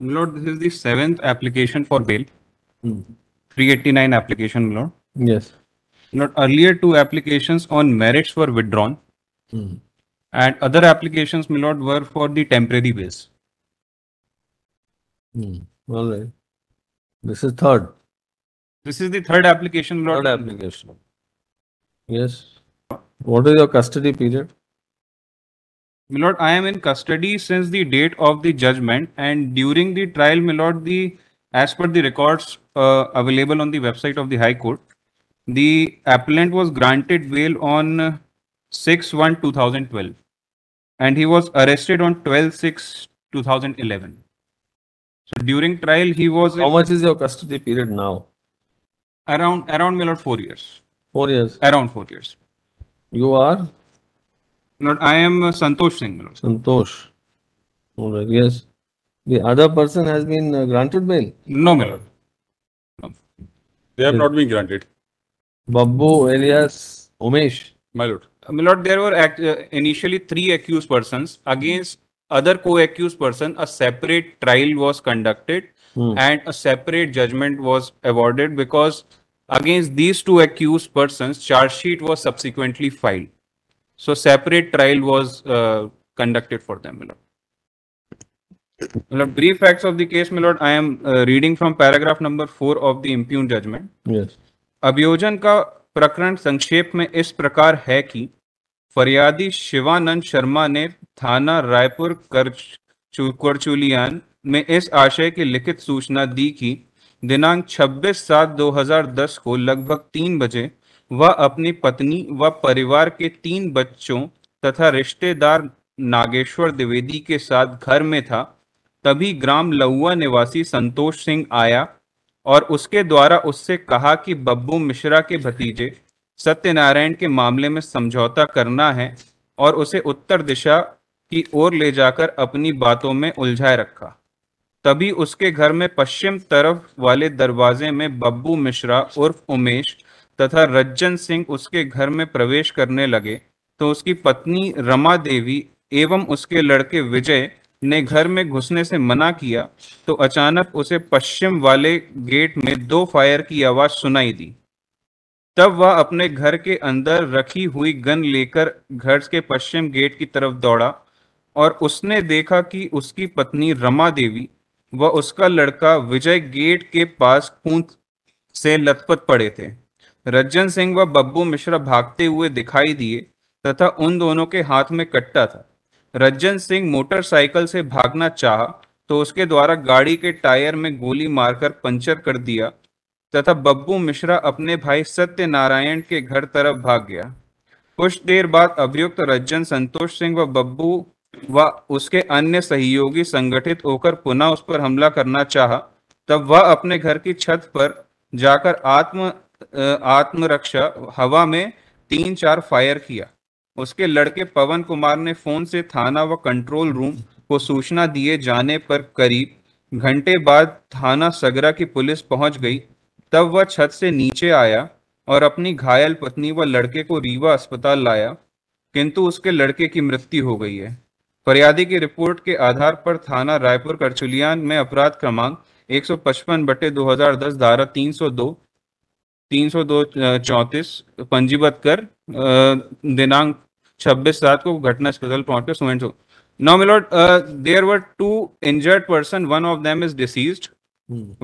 Lord, this is the seventh application for bail. Hmm. 389 application, Lord. Yes. Lord, earlier two applications on merits were withdrawn. Hmm. And other applications, my lord, were for the temporary base. Hmm. All right. This is third. This is the third application, Lord. Third application. Yes. What is your custody period? My lord, I am in custody since the date of the judgment and during the trial, my lord, the as per the records uh, available on the website of the High Court, the appellant was granted bail on 6-1-2012 and he was arrested on 12-6-2011. So during trial, he was... How much is your custody period now? Around, around, my lord, four years. Four years? Around four years. You are? I am uh, Santosh Singh. Lord. Santosh. All right, yes. The other person has been uh, granted bail? No, my Lord. No. They have yes. not been granted. Babbu alias Umesh. My Lord. Uh, my Lord, there were act, uh, initially three accused persons. Against other co-accused person, a separate trial was conducted hmm. and a separate judgment was awarded because against these two accused persons, charge sheet was subsequently filed. So separate trial was uh, conducted for them, my lord. Lord, brief facts of the case, my lord. I am uh, reading from paragraph number four of the impugn judgment. Yes. अभियोजन का प्रकरण संक्षेप में इस प्रकार है कि फरियादी शिवानंद शर्मा ने थाना रायपुर करचुलियान में इस आशय की लिखित सूचना दी कि दिनांक 26 सात 2010 को लगभग तीन बजे वह अपनी पत्नी व परिवार के तीन बच्चों तथा रिश्तेदार नागेश्वर द्विवेदी के साथ घर में था तभी ग्राम लउआ निवासी संतोष सिंह आया और उसके द्वारा उससे कहा कि बब्बू मिश्रा के भतीजे सत्यनारायण के मामले में समझौता करना है और उसे उत्तर दिशा की ओर ले जाकर अपनी बातों में उलझाए रखा तभी उसके घर में पश्चिम तरफ वाले दरवाजे में बब्बू मिश्रा उर्फ उमेश तथा रज्जन सिंह उसके घर में प्रवेश करने लगे तो उसकी पत्नी रमा देवी एवं उसके लड़के विजय ने घर में घुसने से मना किया तो अचानक उसे पश्चिम वाले गेट में दो फायर की आवाज सुनाई दी तब वह अपने घर के अंदर रखी हुई गन लेकर घर के पश्चिम गेट की तरफ दौड़ा और उसने देखा कि उसकी पत्नी रमा देवी व उसका लड़का विजय गेट के पास कूद से लथपथ पड़े थे रज्जन सिंह व बब्बू मिश्रा भागते हुए दिखाई दिए तथा उन दोनों के हाथ में कट्टा था रज्जन सिंह मोटरसाइकिल से भागना चाह तो उसके द्वारा गाड़ी के टायर में गोली मारकर पंचर कर दिया तथा बब्बू मिश्रा अपने भाई सत्यनारायण के घर तरफ भाग गया कुछ देर बाद अभियुक्त रज्जन संतोष सिंह व बब्बू व उसके अन्य सहयोगी संगठित होकर पुनः उस पर हमला करना चाहा तब वह अपने घर की छत पर जाकर आत्म आत्मरक्षा हवा में तीन चार फायर किया उसके लड़के पवन कुमार ने फोन से थाना व कंट्रोल रूम को सूचना दिए जाने पर करीब घंटे बाद थाना सगरा की पुलिस पहुंच गई तब वह छत से नीचे आया और अपनी घायल पत्नी व लड़के को रीवा अस्पताल लाया किंतु उसके लड़के की मृत्यु हो गई है फरियादी की रिपोर्ट के आधार पर थाना रायपुर करचुलियान में अपराध क्रमांक 155 बटे दस धारा 302 तीन सौ दो चौंतीस पंजीबद्ध कर दिनांक छब्बीस सात को घटना स्थल पहुंच पहुंचकर सुमेंट so now milord there were two injured person one of them is deceased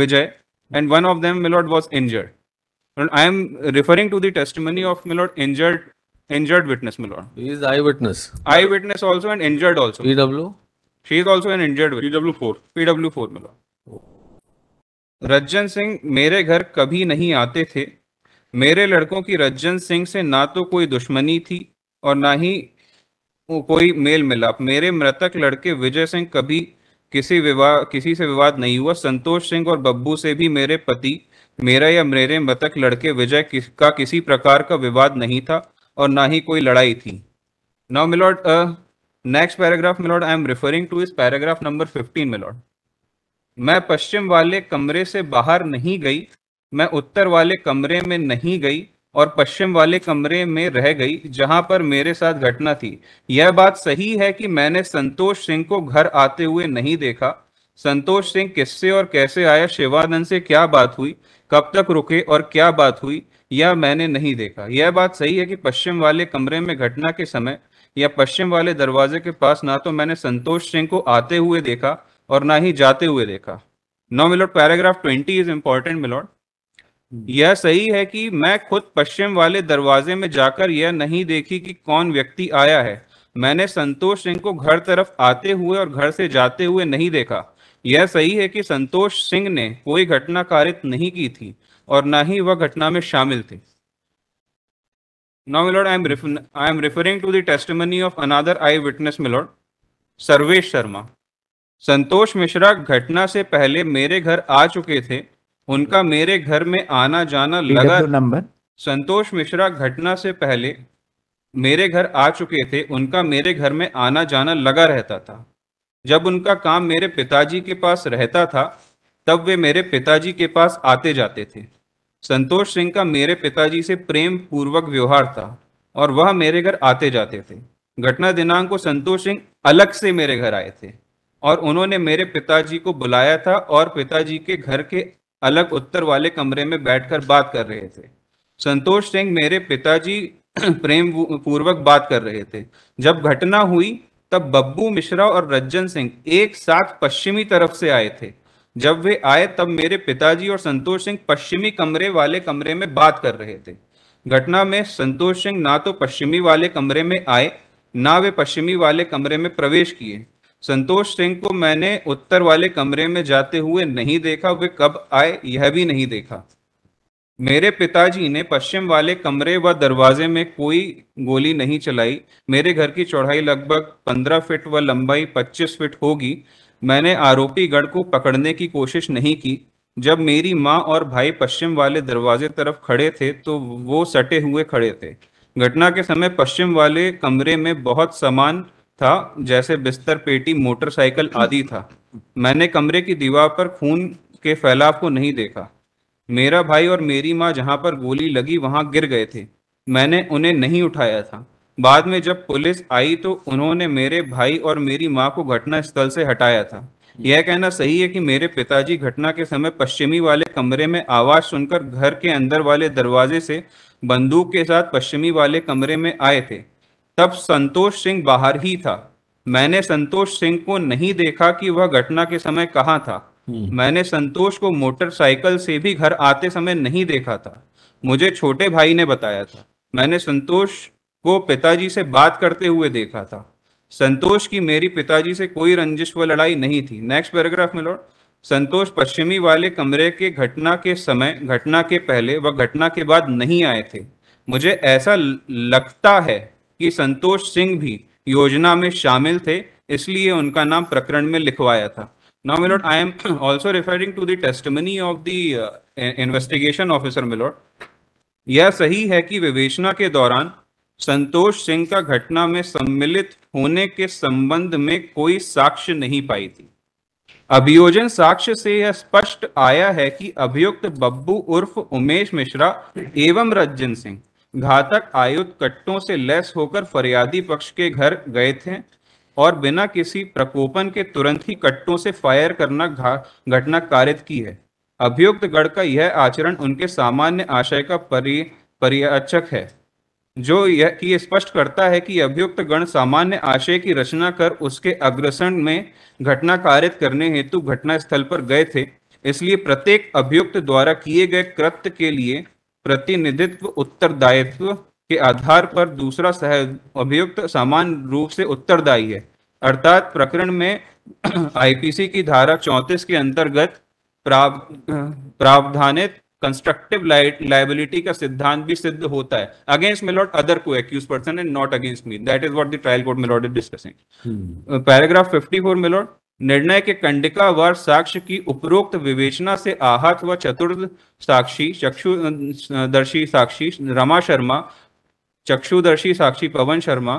Vijay and one of them milord was injured I am referring to the testimony of milord injured injured injured witness is eye witness eye witness also and injured also PW she is also an injured PW pw4 PW milord oh. Rajjan Singh मेरे घर कभी नहीं आते थे मेरे लड़कों की रज्जन सिंह से ना तो कोई दुश्मनी थी और ना ही कोई मेल मिलाप मेरे मृतक लड़के विजय सिंह कभी किसी विवाद किसी से विवाद नहीं हुआ संतोष सिंह और बब्बू से भी मेरे पति मेरा या मेरे मृतक लड़के विजय का किसी प्रकार का विवाद नहीं था और ना ही कोई लड़ाई थी now milord next paragraph milord I am referring to इस पैराग्राफ नंबर फिफ्टीन मिलोड मैं पश्चिम वाले कमरे से बाहर नहीं गई मैं उत्तर वाले कमरे में नहीं गई और पश्चिम वाले कमरे में रह गई जहां पर मेरे साथ घटना थी यह बात सही है कि मैंने संतोष सिंह को घर आते हुए नहीं देखा संतोष सिंह किससे और कैसे आया शिवानंद से क्या बात हुई कब तक रुके और क्या बात हुई यह मैंने नहीं देखा यह बात सही है कि पश्चिम वाले कमरे में घटना के समय या पश्चिम वाले दरवाजे के पास ना तो मैंने संतोष सिंह को आते हुए देखा और ना ही जाते हुए देखा no milord paragraph twenty is important milord यह सही है कि मैं खुद पश्चिम वाले दरवाजे में जाकर यह नहीं देखी कि कौन व्यक्ति आया है मैंने संतोष सिंह को घर तरफ आते हुए और घर से जाते हुए नहीं देखा यह सही है कि संतोष सिंह ने कोई घटना कारित नहीं की थी और ना ही वह घटना में शामिल थे now milord I am I am referring to the testimony of another eye witness milord Sarvesh Sharma Santosh Mishra घटना से पहले मेरे घर आ चुके थे उनका मेरे घर में आना जाना लगा नंबर संतोष मिश्रा घटना से पहले मेरे घर आ चुके थे उनका मेरे घर में आना जाना लगा रहता था जब उनका काम मेरे पिताजी के पास रहता था तब वे मेरे पिताजी के पास आते जाते थे संतोष सिंह का मेरे पिताजी से प्रेम पूर्वक व्यवहार था और वह मेरे घर आते जाते थे घटना दिनांक को संतोष सिंह अलग से मेरे घर आए थे और उन्होंने मेरे पिताजी को बुलाया था और पिताजी के घर के अलग उत्तर वाले कमरे में बैठकर बात कर रहे थे संतोष सिंह मेरे पिताजी प्रेम पूर्वक बात कर रहे थे जब घटना हुई तब बब्बू मिश्रा और रज्जन सिंह एक साथ पश्चिमी तरफ से आए थे जब वे आए तब मेरे पिताजी और संतोष सिंह पश्चिमी कमरे वाले कमरे में बात कर रहे थे घटना में संतोष सिंह ना तो पश्चिमी वाले कमरे में आए ना वे पश्चिमी वाले कमरे में प्रवेश किए संतोष सिंह को मैंने उत्तर वाले कमरे में जाते हुए नहीं देखा वे कब आए यह भी नहीं देखा मेरे पिताजी ने पश्चिम वाले कमरे व वा दरवाजे में कोई गोली नहीं चलाई मेरे घर की चौड़ाई लगभग पंद्रह फिट व लंबाई पच्चीस फिट होगी मैंने आरोपी गढ़ को पकड़ने की कोशिश नहीं की जब मेरी माँ और भाई पश्चिम वाले दरवाजे तरफ खड़े थे तो वो सटे हुए खड़े थे घटना के समय पश्चिम वाले कमरे में बहुत सामान था जैसे बिस्तर पेटी मोटरसाइकिल आदि था मैंने कमरे की दीवार पर खून के फैलाव को नहीं देखा मेरा भाई और मेरी माँ जहाँ पर गोली लगी वहाँ गिर गए थे मैंने उन्हें नहीं उठाया था बाद में जब पुलिस आई तो उन्होंने मेरे भाई और मेरी माँ को घटना स्थल से हटाया था यह कहना सही है कि मेरे पिताजी घटना के समय पश्चिमी वाले कमरे में आवाज सुनकर घर के अंदर वाले दरवाजे से बंदूक के साथ पश्चिमी वाले कमरे में आए थे तब संतोष सिंह बाहर ही था मैंने संतोष सिंह को नहीं देखा कि वह घटना के समय कहाँ था हम्म। मैंने संतोष को मोटरसाइकिल से भी घर आते समय नहीं देखा था मुझे छोटे भाई ने बताया था मैंने संतोष को पिताजी से बात करते हुए देखा था संतोष की मेरी पिताजी से कोई रंजिश व लड़ाई नहीं थी नेक्स्ट पैराग्राफ में लौट संतोष पश्चिमी वाले कमरे के घटना के समय घटना के पहले व घटना के बाद नहीं आए थे मुझे ऐसा लगता है कि संतोष सिंह भी योजना में शामिल थे इसलिए उनका नाम प्रकरण में लिखवाया था now milord I am also referring to to the testimony of the uh, यह सही है कि विवेचना के दौरान संतोष सिंह का घटना में सम्मिलित होने के संबंध में कोई साक्ष्य नहीं पाई थी अभियोजन साक्ष्य से यह स्पष्ट आया है कि अभियुक्त बब्बू उर्फ उमेश मिश्रा एवं रज्जन सिंह घातक आयुध कट्टों से लैस होकर फरियादी पक्ष के घर गए थे और बिना किसी प्रकोपन के तुरंत ही कट्टों से फायर करना घटना कारित की है अभियुक्त गढ़ का यह आचरण उनके सामान्य आशय का परि पर्याचक है जो यह कि स्पष्ट करता है कि अभियुक्त गण सामान्य आशय की रचना कर उसके अग्रसन में घटना कारित करने हेतु घटना स्थल पर गए थे इसलिए प्रत्येक अभियुक्त द्वारा किए गए कृत्य के लिए प्रतिनिधित्व उत्तरदायित्व के आधार पर दूसरा सह अभियुक्त सामान्य रूप से उत्तरदायी है अर्थात प्रकरण में आईपीसी की धारा 34 के अंतर्गत प्राव, प्रावधानित कंस्ट्रक्टिव लाइबिलिटी का सिद्धांत भी सिद्ध होता है against milord other co accused person and not against me that is what the trial court milord is discussing paragraph 54 milord निर्णय के कंडिका व साक्ष्य की उपरोक्त विवेचना से आहत व चतुर्थ साक्षी चक्षुदर्शी साक्षी रमा शर्मा चक्षुदर्शी साक्षी पवन शर्मा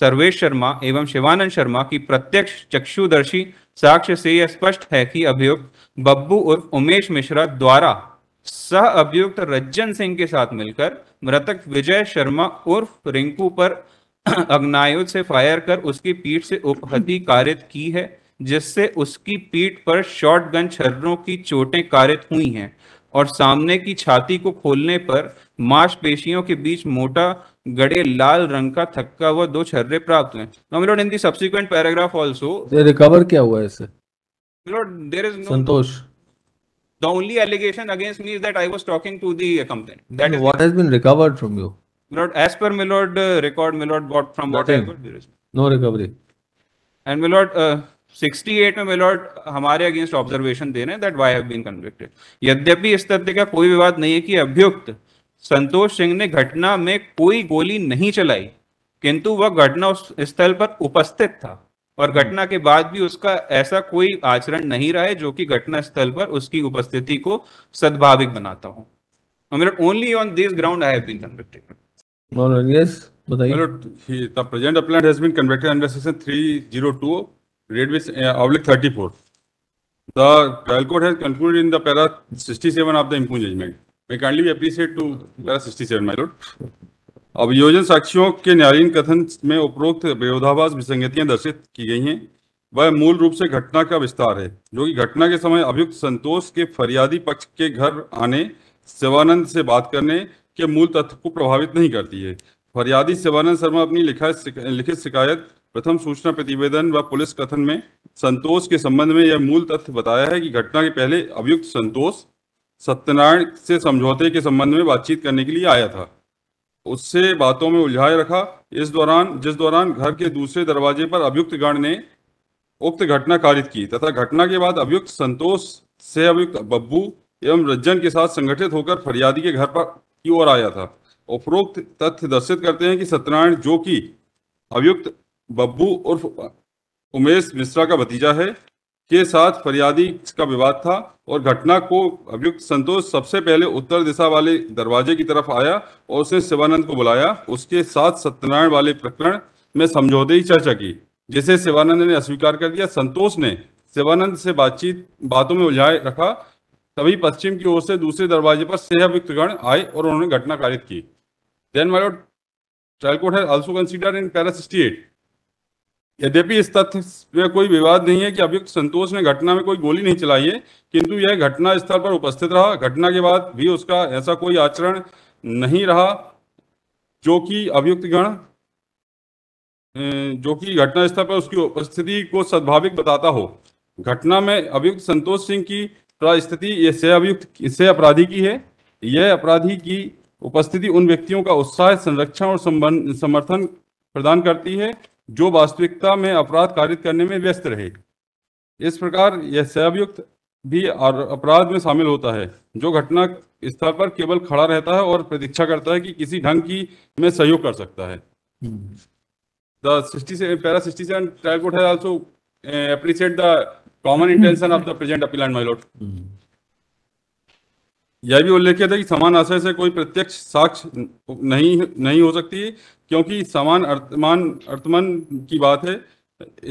सर्वेश शर्मा एवं शिवानंद शर्मा की प्रत्यक्ष चक्षुदर्शी साक्ष्य से यह स्पष्ट है कि अभियुक्त बब्बू उर्फ उमेश मिश्रा द्वारा सह अभियुक्त रज्जन सिंह के साथ मिलकर मृतक विजय शर्मा उर्फ रिंकू पर अग्नायुध से फायर कर उसकी पीठ से उपहति कारित की है जिससे उसकी पीठ पर शॉटगन छर्रों की चोटें कारित हुई हैं और सामने की छाती को खोलने पर मांसपेशियों के बीच मोटा गड़े लाल रंग का थक्का हुआ दो छर्रे प्राप्त हुए milord in the subsequent paragraph also recover क्या हुआ इससे milord there is no Santosh the only allegation against me is that I was talking to the accountant. That is what has been recovered from you. Milord, as per Milord uh, record, Milord got from Nothing. what I got, there is no recovery. And Milord, uh, 68 में मेलॉर्ड हमारे against observation दे रहे हैं that why have been convicted यद्यपि इस तथ्य का कोई विवाद नहीं है कि अभियुक्त संतोष सिंह ने घटना में कोई गोली नहीं चलाई किंतु वह घटना स्थल पर उपस्थित था और हम्म। घटना के बाद भी उसका ऐसा कोई आचरण नहीं रहा है जो कि घटना स्थल पर उसकी उपस्थिति को सद्भाविक बनाता हो only on this ground I have been convicted yes बताइए present appellant has been convicted under section 302 thirty Read uh, oblique 34. The trial court has concluded in the para 67 of the impugn judgment. May kindly be appreciate to para 67, my lord. अभियोजन साक्षियों के न्यायालयीन कथन में उपरोक्त विरोधाभास विसंगतियां दर्शित की गई हैं वह मूल रूप से घटना का विस्तार है जो कि घटना के समय अभियुक्त संतोष के फरियादी पक्ष के घर आने शिवानंद से बात करने के मूल तथ्य को प्रभावित नहीं करती है फरियादी शिवानंद शर्मा अपनी लिखा लिखित शिकायत प्रथम सूचना प्रतिवेदन व पुलिस कथन में संतोष के संबंध में यह मूल तथ्य बताया है कि घटना के पहले अभियुक्त संतोष सत्यनारायण से समझौते के संबंध में बातचीत करने के लिए आया था उससे बातों में उलझाए रखा इस दौरान जिस दौरान घर के दूसरे दरवाजे पर अभियुक्त गण ने उक्त घटना कारित की तथा घटना के बाद अभियुक्त संतोष से अभियुक्त बब्बू एवं रज्जन के साथ संगठित होकर फरियादी के घर पर की ओर आया था उपरोक्त तथ्य दर्शित करते हैं कि सत्यनारायण जो कि अभियुक्त बब्बू उर्फ उमेश मिश्रा का भतीजा है के साथ फरियादी का विवाद था और घटना को अभियुक्त संतोष सबसे पहले उत्तर दिशा वाले दरवाजे की तरफ आया और उसने शिवानंद को बुलाया उसके साथ सत्यनारायण वाले प्रकरण में समझौते ही चर्चा की जिसे शिवानंद ने अस्वीकार कर दिया संतोष ने शिवानंद से बातचीत बातों में उलझाए रखा तभी पश्चिम की ओर से दूसरे दरवाजे पर सहअभियुक्तगण आए और उन्होंने घटना कारित की देन माई ट्रायल कोर्ट है इन पैरा यद्यपि इस तथ्य में कोई विवाद नहीं है कि अभियुक्त संतोष ने घटना में कोई गोली नहीं चलाई है किंतु यह घटना स्थल पर उपस्थित रहा घटना के बाद भी उसका ऐसा कोई आचरण नहीं रहा जो कि अभियुक्त गण जो कि घटना स्थल पर उसकी उपस्थिति को सद्भाविक बताता हो घटना में अभियुक्त संतोष सिंह की स्थिति से अभियुक्त से अपराधी की है यह अपराधी की उपस्थिति उन व्यक्तियों का उत्साह संरक्षण और समर्थन प्रदान करती है जो वास्तविकता में अपराध कारित करने में व्यस्त रहे इस प्रकार यह सहअभियुक्त भी अपराध में शामिल होता है जो घटना स्थल पर केवल खड़ा रहता है और प्रतीक्षा करता है कि किसी ढंग की में सहयोग कर सकता है the sixty para sixty seven trial court has also appreciate the common intention of the present यह भी उल्लेख किया था कि समान आशय से कोई प्रत्यक्ष साक्ष नहीं नहीं हो सकती क्योंकि समान अर्थमान अर्थमान की बात है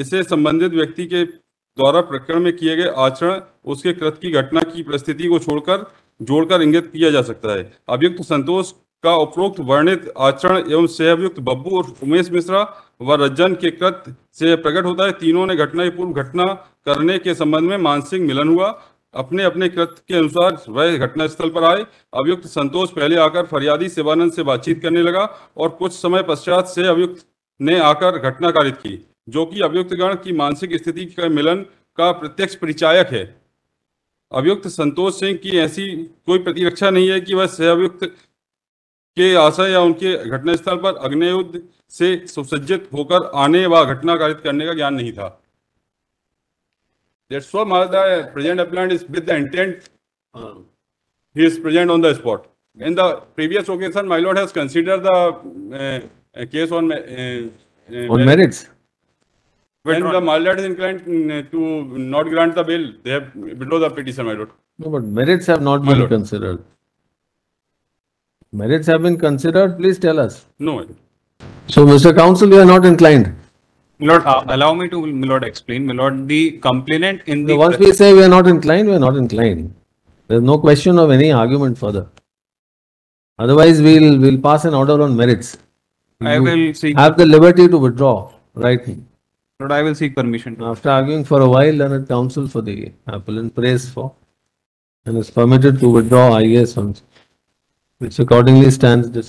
इसे संबंधित व्यक्ति के द्वारा प्रकरण में किए गए आचरण उसके कृत की घटना की परिस्थिति को छोड़कर जोड़कर इंगित किया जा सकता है अभियुक्त संतोष का उपरोक्त वर्णित आचरण एवं सहअभियुक्त बब्बू और उमेश मिश्रा व रज्जन के कृत से प्रकट होता है तीनों ने घटना पूर्व घटना करने के संबंध में मानसिक मिलन हुआ अपने अपने कृत्य के अनुसार वह घटनास्थल पर आए अभियुक्त संतोष पहले आकर फरियादी सेवानंद से बातचीत करने लगा और कुछ समय पश्चात से अभियुक्त ने आकर घटना कारित की जो कि अभियुक्तगण की मानसिक स्थिति के मिलन का प्रत्यक्ष परिचायक है अभियुक्त संतोष सिंह की ऐसी कोई प्रतिरक्षा नहीं है कि वह सहअभियुक्त के आशय या उनके घटनास्थल पर अग्नियुद्ध से सुसज्जित होकर आने व घटना कारित करने का ज्ञान नहीं था That's why the uh, present applicant is with the intent. Uh-huh. He is present on the spot. In the previous occasion, my lord has considered the uh, uh case on uh, uh, on merits. When the my lord is inclined to not grant the bill. they have below the petition, my lord. No, but merits have not my been lord. considered. Merits have been considered. Please tell us. No. So, Mr. Counsel, you are not inclined. Milord, uh, allow me to Milord explain. Milord, the complainant in the once we say we are not inclined, we are not inclined. There is no question of any argument further. Otherwise, we'll we'll pass an order on merits. I will seek have the liberty to withdraw right. But I will seek permission. To. After arguing for a while, then it counsel for the appellant prays for and is permitted to withdraw IAS On which accordingly stands.